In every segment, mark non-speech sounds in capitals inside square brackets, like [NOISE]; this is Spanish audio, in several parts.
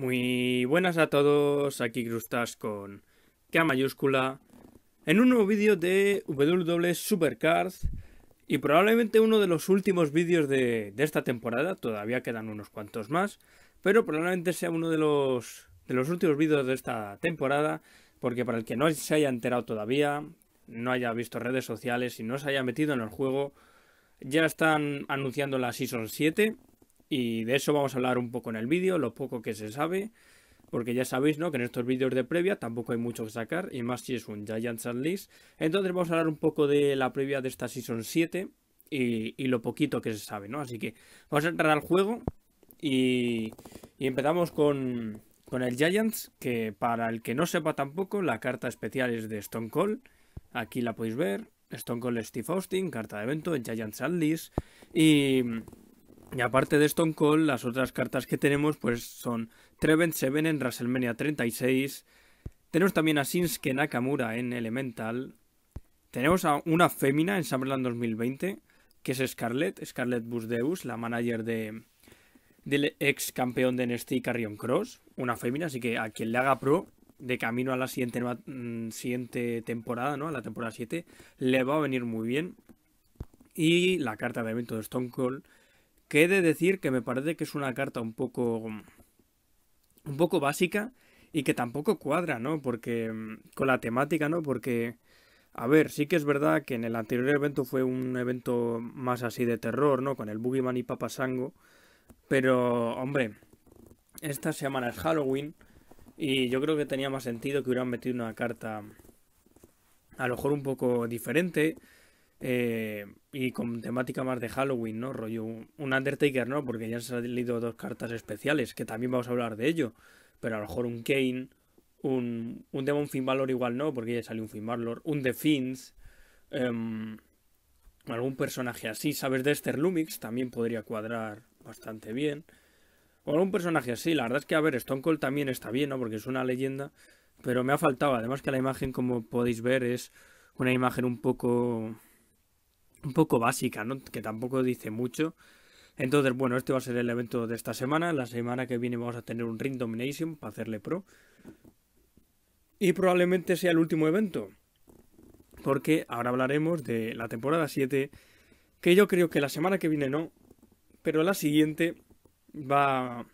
Muy buenas a todos, aquí Crustas con K mayúscula en un nuevo vídeo de W Supercars y probablemente uno de los últimos vídeos de, esta temporada, todavía quedan unos cuantos más, pero probablemente sea uno de los, de los últimos vídeos de esta temporada porque para el que no se haya enterado todavía, no haya visto redes sociales y no se haya metido en el juego, ya están anunciando la Season 7 y de eso vamos a hablar un poco en el vídeo, lo poco que se sabe, porque ya sabéis, ¿no? Que en estos vídeos de previa tampoco hay mucho que sacar, y más si es un Giants Unleashed Entonces vamos a hablar un poco de la previa de esta Season 7 y, lo poquito que se sabe, ¿no? Así que vamos a entrar al juego y, y empezamos con, el Giants, que para el que no sepa tampoco, la carta especial es de Stone Cold. Aquí la podéis ver. Stone Cold Steve Austin, carta de evento, Giants Unleashed Y y aparte de Stone Cold, las otras cartas que tenemos pues son Trevent Seven en WrestleMania 36. Tenemos también a Shinsuke Nakamura en Elemental. Tenemos a una fémina en Summerland 2020, que es Scarlett, Scarlett Busdeus, la manager de del ex campeón de NXT Carrion Cross, una fémina, así que a quien le haga pro de camino a la siguiente, mm, siguiente temporada, ¿no? A la temporada 7, le va a venir muy bien. Y la carta de evento de Stone Cold que he de decir que me parece que es una carta un poco. un poco básica y que tampoco cuadra, ¿no? Porque. con la temática, ¿no? Porque. A ver, sí que es verdad que en el anterior evento fue un evento más así de terror, ¿no? Con el Boogeyman y Papa Sango. Pero, hombre, esta semana es Halloween y yo creo que tenía más sentido que hubieran metido una carta a lo mejor un poco diferente eh, y con temática más de Halloween, ¿no? Rollo un Undertaker, ¿no? Porque ya se han salido dos cartas especiales, que también vamos a hablar de ello. Pero a lo mejor un Kane, un, un Demon Finn Valor igual no, porque ya salió un Finn Valor un The Fiends em, algún personaje así, ¿sabes? De Esther Lumix también podría cuadrar bastante bien. O algún personaje así, la verdad es que, a ver, Stone Cold también está bien, ¿no? Porque es una leyenda, pero me ha faltado. Además que la imagen, como podéis ver, es una imagen un poco un poco básica, ¿no? que tampoco dice mucho. Entonces, bueno, este va a ser el evento de esta semana. La semana que viene vamos a tener un Ring Domination para hacerle pro. Y probablemente sea el último evento. Porque ahora hablaremos de la temporada 7. Que yo creo que la semana que viene no. Pero la siguiente va,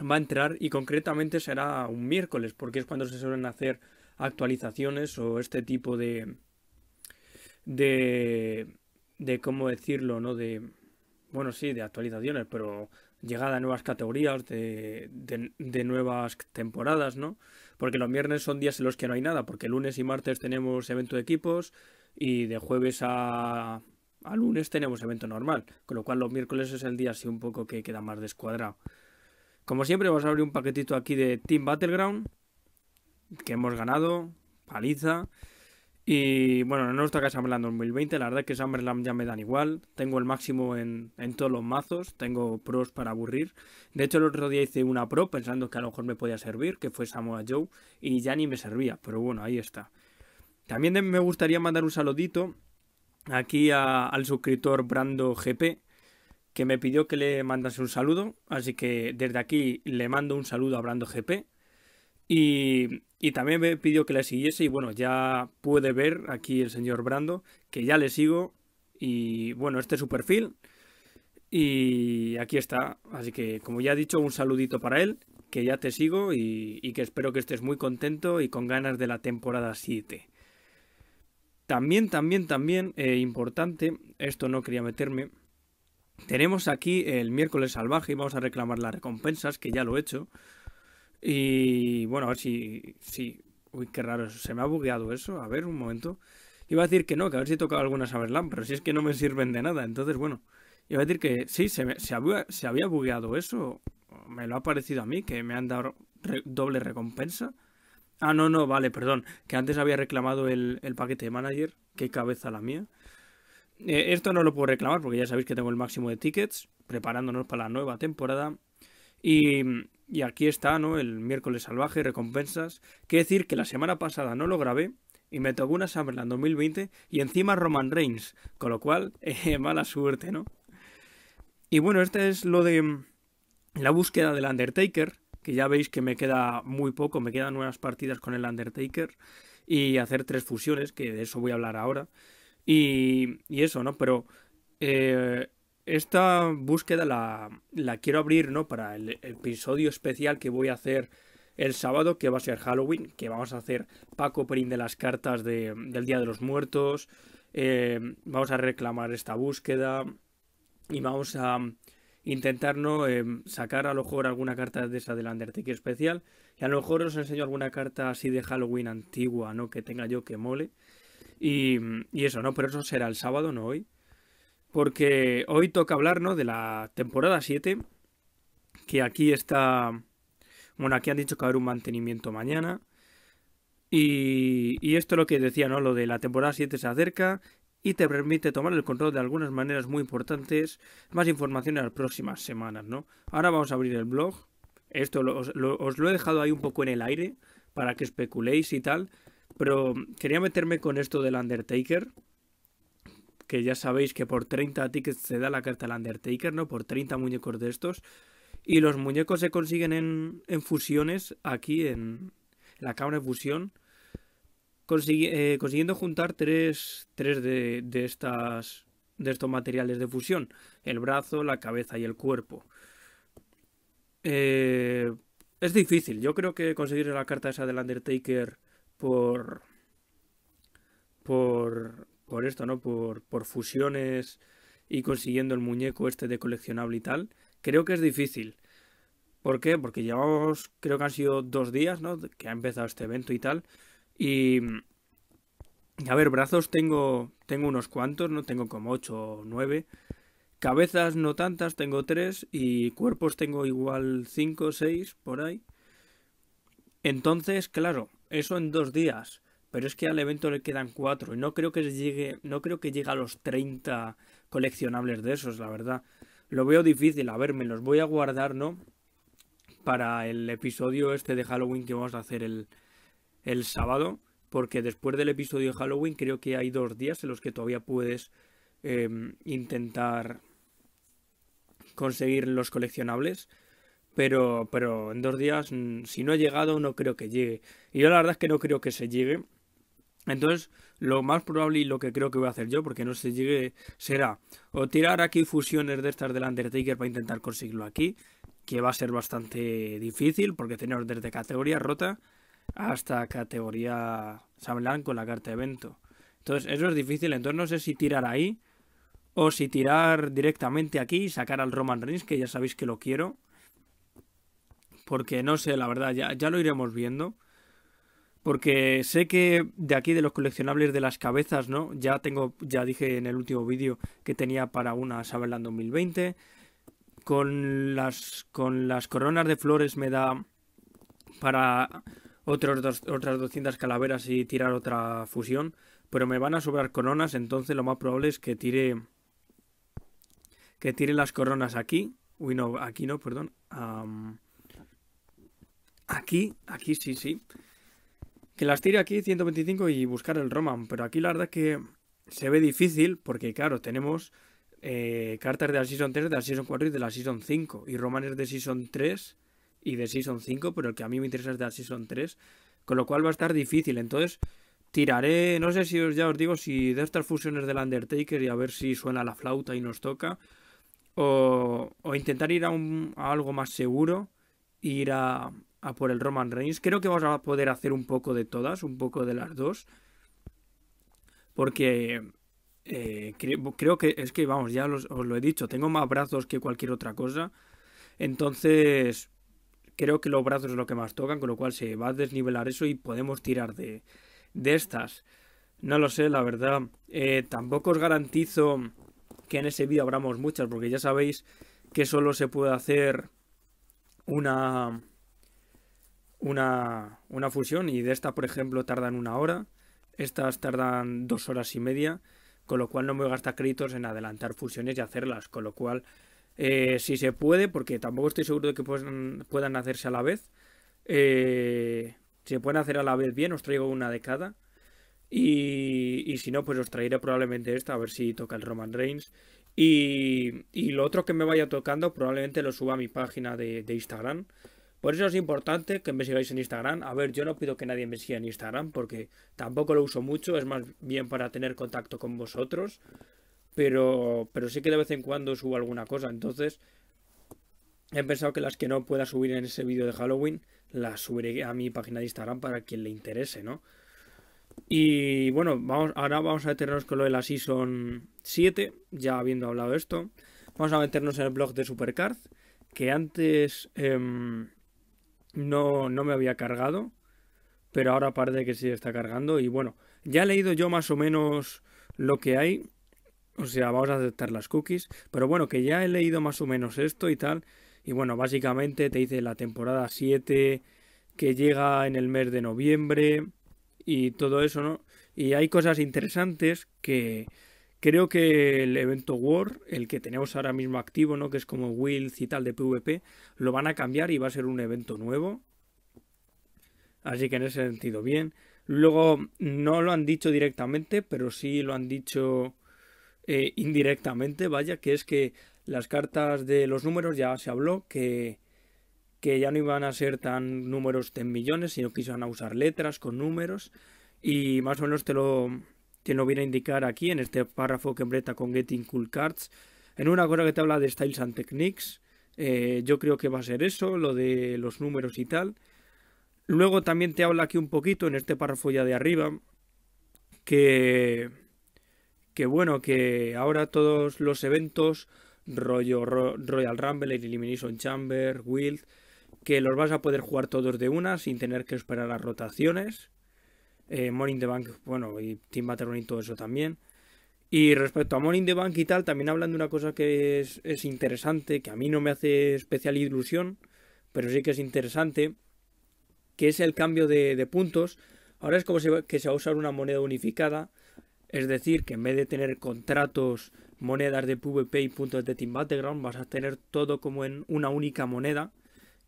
va a entrar y concretamente será un miércoles. Porque es cuando se suelen hacer actualizaciones o este tipo de... De, de cómo decirlo, ¿no? De, bueno, sí, de actualizaciones, pero llegada a nuevas categorías, de, nuevas temporadas, ¿no? Porque los viernes son días en los que no hay nada, porque lunes y martes tenemos evento de equipos y de jueves a, a lunes tenemos evento normal, con lo cual los miércoles es el día así un poco que queda más descuadrado. Como siempre, vamos a abrir un paquetito aquí de Team Battleground, que hemos ganado, paliza. Y bueno, no está Summerland 2020, la verdad es que Summerland ya me dan igual. Tengo el máximo en, en, todos los mazos, tengo pros para aburrir. De hecho, el otro día hice una pro pensando que a lo mejor me podía servir, que fue Samoa Joe, y ya ni me servía, pero bueno, ahí está. También me gustaría mandar un saludito aquí al suscriptor Brando GP, que me pidió que le mandase un saludo. Así que desde aquí le mando un saludo a Brando GP. Y, también me pidió que le siguiese y bueno, ya puede ver aquí el señor Brando que ya le sigo y bueno, este es su perfil y aquí está. Así que como ya he dicho, un saludito para él, que ya te sigo y, que espero que estés muy contento y con ganas de la temporada 7. También, también, también, eh, importante, esto no quería meterme, tenemos aquí el miércoles salvaje y vamos a reclamar las recompensas, que ya lo he hecho. Y bueno, a ver si, Uy, qué raro, se me ha bugueado eso. A ver, un momento. Iba a decir que no, que a ver si he tocado algunas Saberlam, pero si es que no me sirven de nada. Entonces, bueno, iba a decir que sí, se, se, había, bugueado eso. Me lo ha parecido a mí, que me han dado doble recompensa. Ah, no, no, vale, perdón. Que antes había reclamado el, paquete de manager. Qué cabeza la mía. Eh, esto no lo puedo reclamar porque ya sabéis que tengo el máximo de tickets preparándonos para la nueva temporada. Y, aquí está, ¿no? El miércoles salvaje, recompensas. Quiere decir que la semana pasada no lo grabé y me tocó una Summerland 2020 y encima Roman Reigns, con lo cual, [LAUGHS] eh, mala suerte, ¿no? Y bueno, este es lo de la búsqueda del Undertaker, que ya veis que me queda muy poco, me quedan unas partidas con el Undertaker y hacer tres fusiones, que de eso voy a hablar ahora. Y, y eso, ¿no? Pero eh, esta búsqueda la, quiero abrir, ¿no? Para el episodio especial que voy a hacer el sábado, que va a ser Halloween, que vamos a hacer Paco Perín de las cartas del Día de los Muertos. Eh, vamos a reclamar esta búsqueda y vamos a intentar ¿no? Eh, sacar a lo mejor alguna carta de esa del Undertaker especial y a lo mejor os enseño alguna carta así de Halloween antigua no que tenga yo que mole y, y eso no pero eso será el sábado no hoy porque hoy toca hablar de la temporada 7, que aquí está, bueno, aquí han dicho que va a haber un mantenimiento mañana. Y, esto es lo que decía, ¿no? Lo de la temporada 7 se acerca y te permite tomar el control de algunas maneras muy importantes. Más información en las próximas semanas, ¿no? Ahora vamos a abrir el blog. Esto os lo he dejado ahí un poco en el aire para que especuléis y tal. Pero quería meterme con esto del Undertaker que ya sabéis que por 30 tickets se da la carta del Undertaker, ¿no? Por 30 muñecos de estos. Y los muñecos se consiguen en, en fusiones aquí en, la cámara de fusión. Eh, consiguiendo juntar tres, de, estas, de estos materiales de fusión. El brazo, la cabeza y el cuerpo. Eh, es difícil. Yo creo que conseguir la carta esa del Undertaker por por esto, ¿no? Por, por fusiones y consiguiendo el muñeco este de coleccionable y tal. Creo que es difícil. ¿Por qué? Porque llevamos, creo que han sido dos días, ¿no? Que ha empezado este evento y tal. Y... A ver, brazos tengo, tengo unos cuantos, ¿no? Tengo como ocho o nueve. Cabezas no tantas, tengo tres. Y cuerpos tengo igual cinco o seis por ahí. Entonces, claro, eso en dos días pero es que al evento le quedan cuatro y no creo que llegue, no creo que llegue a los 30 coleccionables de esos, la verdad. Lo veo difícil, a ver, me los voy a guardar, ¿no? Para el episodio este de Halloween que vamos a hacer el, el sábado, porque después del episodio de Halloween creo que hay dos días en los que todavía puedes em, intentar conseguir los coleccionables. Pero, pero en dos días, mm, si no ha llegado, no creo que llegue. Y yo la verdad es que no creo que se llegue. Entonces, lo más probable y lo que creo que voy a hacer yo, porque no se llegue, será o tirar aquí fusiones de estas del Undertaker para intentar conseguirlo aquí, que va a ser bastante difícil, porque tenemos desde categoría rota hasta categoría san con la carta de evento. Entonces, eso es difícil, entonces no sé si tirar ahí o si tirar directamente aquí y sacar al Roman Reigns, que ya sabéis que lo quiero. Porque no sé, la verdad, ya lo iremos viendo. Porque sé que de aquí de los coleccionables de las cabezas, ¿no? Ya tengo, ya dije en el último vídeo que tenía para una Saberland 2020. Con las, con las coronas de flores me da para otros otras 200 calaveras y tirar otra fusión. Pero me van a sobrar coronas, entonces lo más probable es que tire... Que tire las coronas aquí. Uy, no, aquí no, perdón. aquí, aquí sí, sí que las tire aquí 125 y buscar el Roman, pero aquí la verdad que se ve difícil porque, claro, tenemos eh, cartas de la Season 3, de la Season 4 y de la Season 5, y Roman es de Season 3 y de Season 5, pero el que a mí me interesa es de la Season 3, con lo cual va a estar difícil, entonces tiraré, no sé si ya os digo, si de estas fusiones del Undertaker y a ver si suena la flauta y nos toca, o, intentar ir a, algo más seguro, ir a, a por el Roman Reigns. Creo que vamos a poder hacer un poco de todas, un poco de las dos. Porque eh, creo que es que, vamos, ya os lo he dicho, tengo más brazos que cualquier otra cosa. Entonces, creo que los brazos es lo que más tocan, con lo cual se va a desnivelar eso y podemos tirar de, de estas. No lo sé, la verdad. Eh, tampoco os garantizo que en ese vídeo abramos muchas, porque ya sabéis que solo se puede hacer una una, una fusión y de esta, por ejemplo, tardan una hora, estas tardan dos horas y media, con lo cual no me voy a gastar créditos en adelantar fusiones y hacerlas, con lo cual, eh, si se puede, porque tampoco estoy seguro de que puedan, puedan hacerse a la vez, si eh, se pueden hacer a la vez bien, os traigo una de cada. Y, si no, pues os traeré probablemente esta, a ver si toca el Roman Reigns. Y, y lo otro que me vaya tocando probablemente lo suba a mi página de, de Instagram. Por eso es importante que me sigáis en Instagram. A ver, yo no pido que nadie me siga en Instagram porque tampoco lo uso mucho, es más bien para tener contacto con vosotros. Pero, pero sí que de vez en cuando subo alguna cosa. Entonces, he pensado que las que no pueda subir en ese vídeo de Halloween, las subiré a mi página de Instagram para quien le interese, ¿no? Y bueno, vamos, ahora vamos a meternos con lo de la Season 7, ya habiendo hablado de esto. Vamos a meternos en el blog de Supercard, que antes... Em, no, no me había cargado, pero ahora parece que sí está cargando. Y bueno, ya he leído yo más o menos lo que hay. O sea, vamos a aceptar las cookies. Pero bueno, que ya he leído más o menos esto y tal. Y bueno, básicamente te dice la temporada 7 que llega en el mes de noviembre y todo eso, ¿no? Y hay cosas interesantes que, Creo que el evento War, el que tenemos ahora mismo activo, ¿no? que es como Wills y tal de PvP, lo van a cambiar y va a ser un evento nuevo. Así que en ese sentido, bien. Luego, no lo han dicho directamente, pero sí lo han dicho eh, indirectamente, vaya, que es que las cartas de los números ya se habló que, que ya no iban a ser tan números de millones, sino que iban a usar letras con números. Y más o menos te lo, que no viene a indicar aquí en este párrafo que empreta con Getting Cool Cards. En una cosa que te habla de Styles and Techniques, eh, yo creo que va a ser eso, lo de los números y tal. Luego también te habla aquí un poquito, en este párrafo ya de arriba, que, que bueno, que ahora todos los eventos, rollo Royal Rumble, Elimination Chamber, Wild, que los vas a poder jugar todos de una sin tener que esperar las rotaciones eh, Morning the Bank, bueno, y Team Battleground y todo eso también. Y respecto a Morning the Bank y tal, también hablan de una cosa que es, interesante, que a mí no me hace especial ilusión, pero sí que es interesante, que es el cambio de, puntos. Ahora es como que se va a usar una moneda unificada, es decir, que en vez de tener contratos, monedas de PvP y puntos de Team Battleground, vas a tener todo como en una única moneda,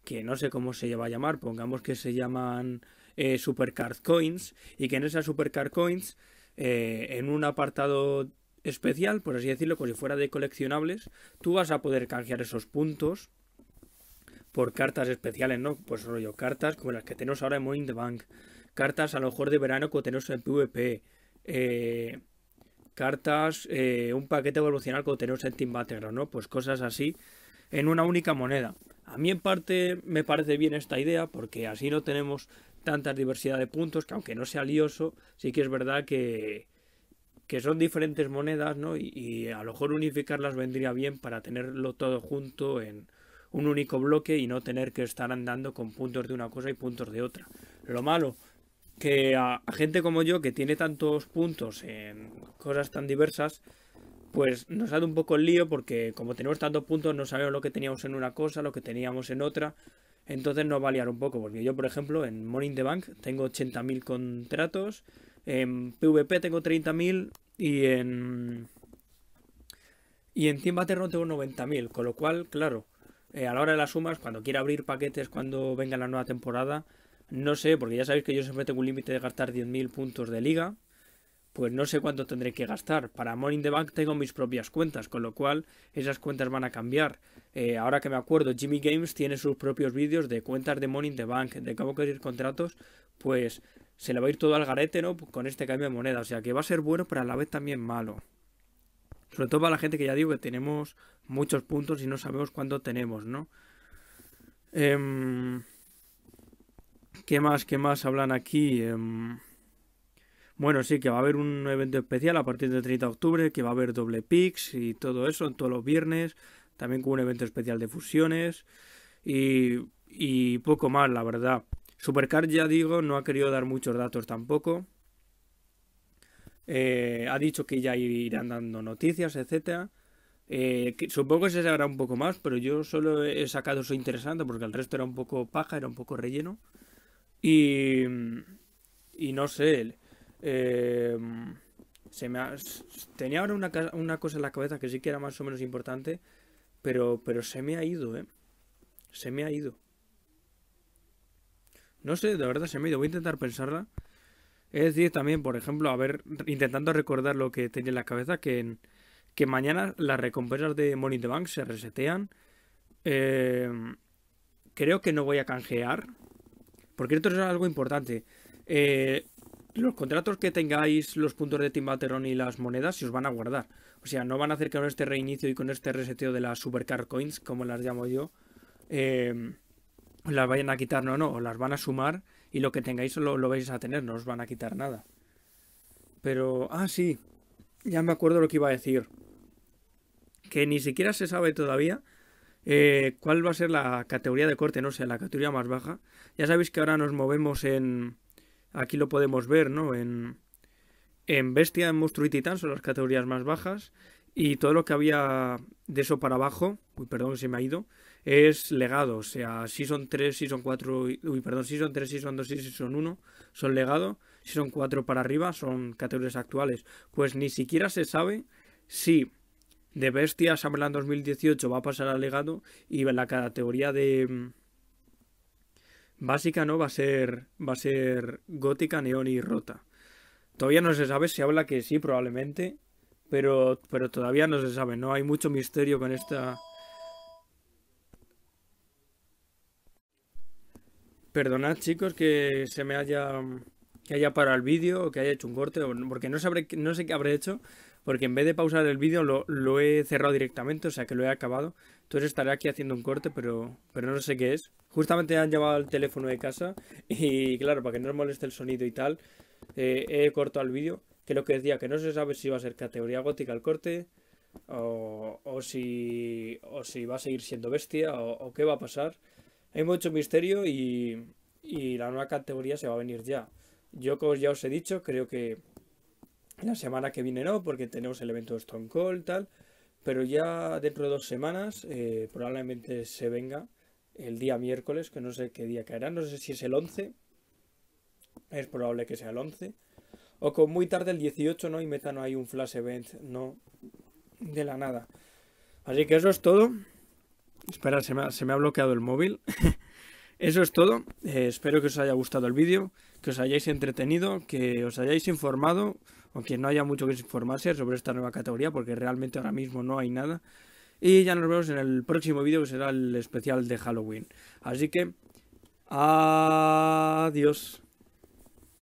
que no sé cómo se va a llamar, pongamos que se llaman eh, Supercard Coins y que en esas Supercard Coins, eh, en un apartado especial, por así decirlo, como si fuera de coleccionables, tú vas a poder canjear esos puntos por cartas especiales, ¿no? Pues rollo, cartas como las que tenemos ahora en Moin the Bank, cartas a lo mejor de verano que tenemos en PvP, eh, cartas, un paquete evolucional que tenemos en Team Battleground, ¿no? Pues cosas así en una única moneda. A mí en parte me parece bien esta idea porque así no tenemos tanta diversidad de puntos que aunque no sea lioso, sí que es verdad que, que son diferentes monedas, ¿no? Y, a lo mejor unificarlas vendría bien para tenerlo todo junto en un único bloque y no tener que estar andando con puntos de una cosa y puntos de otra. Lo malo, que a, gente como yo que tiene tantos puntos en cosas tan diversas, pues nos da un poco el lío porque como tenemos tantos puntos no sabemos lo que teníamos en una cosa, lo que teníamos en otra. Entonces no va a liar un poco, porque yo, por ejemplo, en Morning the Bank tengo 80.000 contratos, en PvP tengo 30.000 y en. Y en Team Baterro tengo 90.000, con lo cual, claro, eh, a la hora de las sumas, cuando quiera abrir paquetes, cuando venga la nueva temporada, no sé, porque ya sabéis que yo siempre tengo un límite de gastar 10.000 puntos de liga pues no sé cuánto tendré que gastar. Para Money in the Bank tengo mis propias cuentas, con lo cual esas cuentas van a cambiar. Eh, ahora que me acuerdo, Jimmy Games tiene sus propios vídeos de cuentas de Money in the Bank, de cómo conseguir contratos, pues se le va a ir todo al garete, ¿no? Con este cambio de moneda. O sea que va a ser bueno, pero a la vez también malo. Sobre todo para la gente que ya digo que tenemos muchos puntos y no sabemos cuánto tenemos, ¿no? Em, ¿Qué más? ¿Qué más hablan aquí? Em, bueno, sí, que va a haber un evento especial a partir del 30 de octubre, que va a haber doble picks y todo eso, en todos los viernes, también con un evento especial de fusiones y, poco más, la verdad. Supercar, ya digo, no ha querido dar muchos datos tampoco. Eh, ha dicho que ya irán dando noticias, etcétera. Eh, supongo que se sabrá un poco más, pero yo solo he sacado eso interesante porque el resto era un poco paja, era un poco relleno. Y, y no sé, eh, se me Tenía ahora una, cosa en la cabeza que sí que era más o menos importante, pero, pero se me ha ido, ¿eh? Se me ha ido. No sé, de verdad se me ha ido. Voy a intentar pensarla. Es decir, también, por ejemplo, a ver, intentando recordar lo que tenía en la cabeza, que, que mañana las recompensas de Money the Bank se resetean. Em, creo que no voy a canjear. Porque esto es algo importante. Eh, los contratos que tengáis, los puntos de Timbateron y las monedas, se os van a guardar. O sea, no van a hacer que con este reinicio y con este reseteo de las Supercar Coins, como las llamo yo, em, las vayan a quitar. No, no, las van a sumar y lo que tengáis lo, lo vais a tener, no os van a quitar nada. Pero, ah, sí, ya me acuerdo lo que iba a decir. Que ni siquiera se sabe todavía eh, cuál va a ser la categoría de corte, no sé, sea, la categoría más baja. Ya sabéis que ahora nos movemos en Aquí lo podemos ver, ¿no? En, en Bestia, en Monstruo y Titán son las categorías más bajas. Y todo lo que había de eso para abajo, uy, perdón, se me ha ido, es legado. O sea, si tres, 3, son cuatro, uy, perdón, Season 3, Season 2 y Season 1 son legado. Si son 4 para arriba son categorías actuales. Pues ni siquiera se sabe si de Bestia en 2018 va a pasar al legado y la categoría de básica no va a ser va a ser gótica, neón y rota. Todavía no se sabe, se habla que sí probablemente, pero pero todavía no se sabe, no hay mucho misterio con esta Perdonad chicos que se me haya que haya parado el vídeo o que haya hecho un corte porque no sabré no sé qué habré hecho, porque en vez de pausar el vídeo lo, he cerrado directamente, o sea que lo he acabado. Entonces estaré aquí haciendo un corte, pero, pero no sé qué es. Justamente han llamado el teléfono de casa [LAUGHS] y claro, para que no os moleste el sonido y tal, eh, he cortado el vídeo. Que lo que decía, que no se sabe si va a ser categoría gótica el corte, o, o, si, o si va a seguir siendo bestia, o, qué va a pasar. Hay mucho misterio y, y la nueva categoría se va a venir ya. Yo, como ya os he dicho, creo que la semana que viene no, porque tenemos el evento de Stone Cold, tal. Pero ya dentro de dos semanas eh, probablemente se venga el día miércoles, que no sé qué día caerá. No sé si es el 11. Es probable que sea el 11. O con muy tarde el 18, ¿no? Y no hay un flash event, ¿no? De la nada. Así que eso es todo. Espera, se me ha, se me ha bloqueado el móvil. [LAUGHS] eso es todo. Eh, espero que os haya gustado el vídeo, que os hayáis entretenido, que os hayáis informado aunque no haya mucho que informarse sobre esta nueva categoría, porque realmente ahora mismo no hay nada. Y ya nos vemos en el próximo vídeo, que será el especial de Halloween. Así que, adiós.